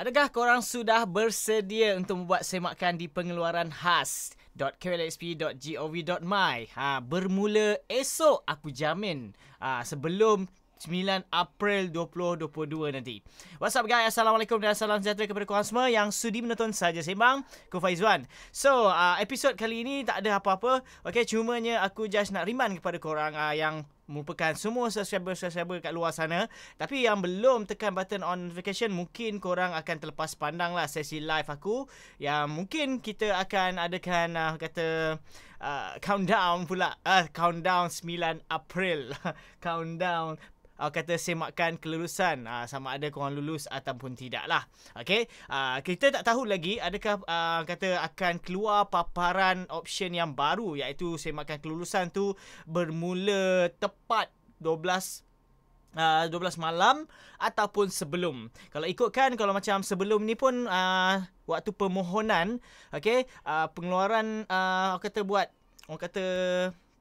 Adakah korang sudah bersedia untuk membuat semakan di pengeluaran khas? .kwlsp.gov.my ha, Bermula esok aku jamin ha, Sebelum 9 April 2022 nanti What's up guys Assalamualaikum dan salam sejahtera kepada korang semua Yang sudi menonton saja sembang Aku Faizwan So uh, episod kali ini tak ada apa-apa Okay cumanya aku just nak remind kepada korang uh, Yang merupakan semua subscriber-subscriber kat luar sana. Tapi yang belum tekan button on notification, mungkin korang akan terlepas pandang lah sesi live aku. Yang mungkin kita akan adakan uh, kata uh, countdown pula. Uh, countdown 9 April. countdown uh, kata semakan kelulusan uh, sama ada korang lulus ataupun tidak lah. Okay, uh, ah, kita tak tahu lagi adakah uh, kata akan keluar paparan option yang baru iaitu semakan kelulusan tu bermula tepat 12 Uh, 12 malam ataupun sebelum. Kalau ikutkan kalau macam sebelum ni pun uh, waktu permohonan okay? uh, pengeluaran uh, orang kata buat orang kata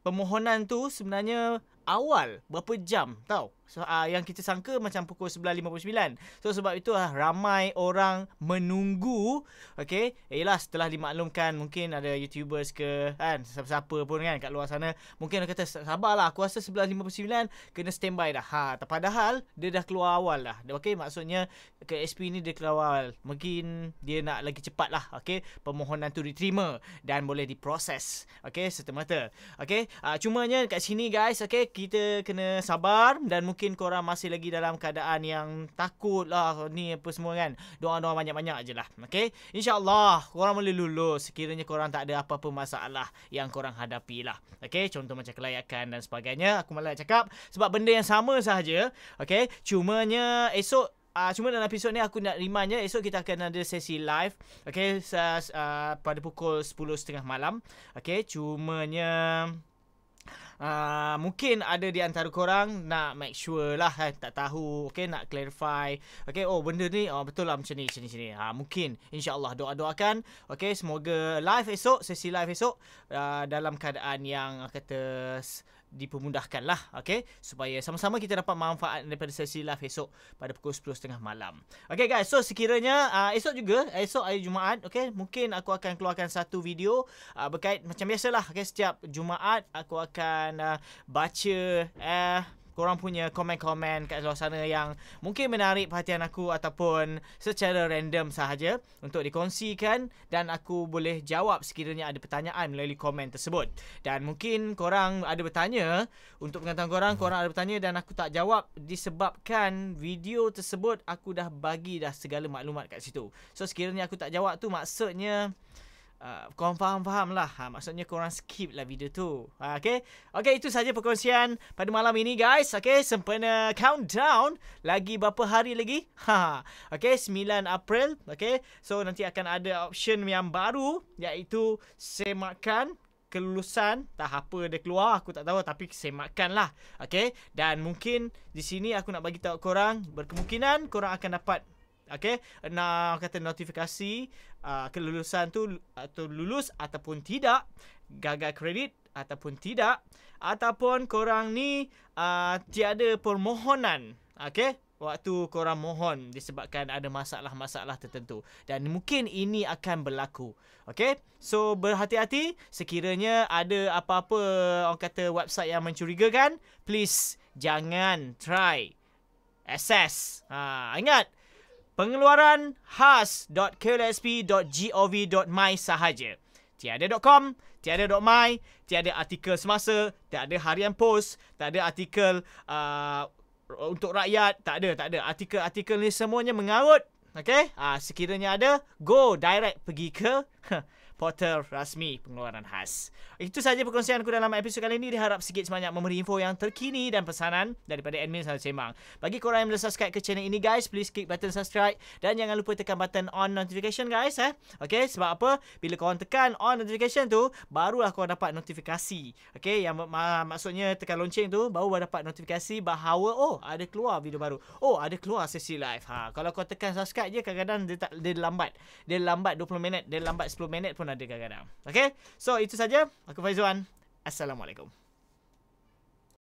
permohonan tu sebenarnya awal berapa jam tahu? so, uh, yang kita sangka macam pukul 11.59. So sebab itu uh, ramai orang menunggu. Okay. lah setelah dimaklumkan mungkin ada YouTubers ke kan. Siapa-siapa pun kan kat luar sana. Mungkin orang kata sabarlah aku rasa 11.59 kena standby dah. Ha, padahal dia dah keluar awal lah. Okay maksudnya ke SP ni dia keluar awal. Mungkin dia nak lagi cepat lah. Okay permohonan tu diterima dan boleh diproses. Okay serta-merta. Okay uh, cumanya kat sini guys. Okay kita kena sabar dan mungkin mungkin korang masih lagi dalam keadaan yang takut lah ni apa semua kan. Doa-doa banyak-banyak je lah. Okay. InsyaAllah korang boleh lulus sekiranya korang tak ada apa-apa masalah yang korang hadapi lah. Okay. Contoh macam kelayakan dan sebagainya. Aku malah cakap sebab benda yang sama sahaja. Okay. Cumanya esok Uh, cuma dalam episod ni aku nak remind ya esok kita akan ada sesi live Okay, uh, uh, pada pukul 10.30 malam okey cumanya uh, mungkin ada di antara korang nak make sure lah eh, tak tahu okey nak clarify okey oh benda ni oh betul lah macam ni sini sini ha mungkin insyaallah doa-doakan okey semoga live esok sesi live esok uh, dalam keadaan yang kata dipermudahkan lah okay? supaya sama-sama kita dapat manfaat daripada sesi live esok pada pukul 10.30 malam ok guys so sekiranya uh, esok juga esok hari Jumaat okay? mungkin aku akan keluarkan satu video uh, berkait macam biasalah okay? setiap Jumaat aku akan uh, baca uh, korang punya komen-komen kat luar sana yang mungkin menarik perhatian aku ataupun secara random sahaja untuk dikongsikan dan aku boleh jawab sekiranya ada pertanyaan melalui komen tersebut. Dan mungkin korang ada bertanya untuk pengetahuan korang, korang ada bertanya dan aku tak jawab disebabkan video tersebut aku dah bagi dah segala maklumat kat situ. So sekiranya aku tak jawab tu maksudnya Uh, korang faham-faham lah ha, Maksudnya korang skip lah video tu ha, Okay Okay itu saja perkongsian Pada malam ini guys Okay Sempena countdown Lagi berapa hari lagi ha, ha. Okay 9 April Okay So nanti akan ada option yang baru Iaitu Semakan Kelulusan Tak apa dia keluar Aku tak tahu Tapi semakan lah Okay Dan mungkin Di sini aku nak bagi tahu korang Berkemungkinan korang akan dapat Okay, nak kata notifikasi uh, kelulusan tu atau lulus ataupun tidak gagal kredit ataupun tidak ataupun korang ni uh, tiada permohonan Okay, waktu korang mohon disebabkan ada masalah-masalah tertentu dan mungkin ini akan berlaku Okay, so berhati-hati sekiranya ada apa-apa orang kata website yang mencurigakan please jangan try assess ha ah, ingat Pengeluaran pengeluaranhas.klsp.gov.my sahaja. Tiada.com, tiada.my, tiada artikel semasa, tiada harian post, tiada artikel uh, untuk rakyat, tak ada, tak ada. Artikel-artikel ni semuanya mengarut. Okay, uh, ah, sekiranya ada, go direct pergi ke Potter rasmi pengeluaran khas. Itu sahaja perkongsian aku dalam episod kali ini. Diharap sikit sebanyak memberi info yang terkini dan pesanan daripada admin Sana Sembang. Bagi korang yang belum subscribe ke channel ini guys, please klik button subscribe dan jangan lupa tekan button on notification guys. Eh. Okay, sebab apa? Bila korang tekan on notification tu, barulah korang dapat notifikasi. Okay, yang maksudnya tekan lonceng tu, baru dapat notifikasi bahawa oh ada keluar video baru. Oh ada keluar sesi live. Ha, kalau korang tekan subscribe je, kadang-kadang dia, tak, dia lambat. Dia lambat 20 minit, dia lambat 10 minit pun ada kadang-kadang. Okay? So, itu saja. Aku Faizuan. Assalamualaikum.